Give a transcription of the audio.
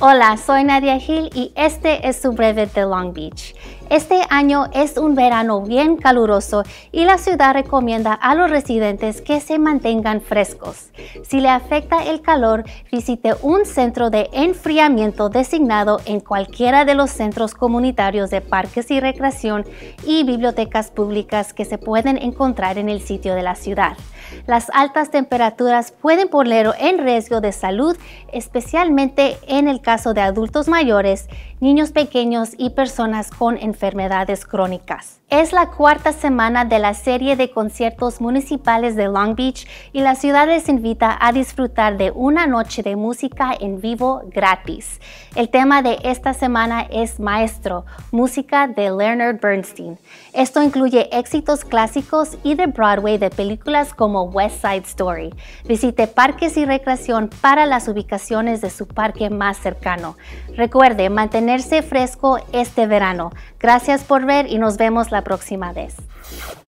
Hola, soy Nadia Gil y este es su breve de Long Beach. Este año es un verano bien caluroso y la ciudad recomienda a los residentes que se mantengan frescos. Si le afecta el calor, visite un centro de enfriamiento designado en cualquiera de los centros comunitarios de parques y recreación y bibliotecas públicas que se pueden encontrar en el sitio de la ciudad. Las altas temperaturas pueden poner en riesgo de salud, especialmente en el caso de adultos mayores niños pequeños y personas con enfermedades crónicas. Es la cuarta semana de la serie de conciertos municipales de Long Beach y la ciudad les invita a disfrutar de una noche de música en vivo gratis. El tema de esta semana es Maestro, música de Leonard Bernstein. Esto incluye éxitos clásicos y de Broadway de películas como West Side Story. Visite parques y recreación para las ubicaciones de su parque más cercano. Recuerde mantener fresco este verano. Gracias por ver y nos vemos la próxima vez.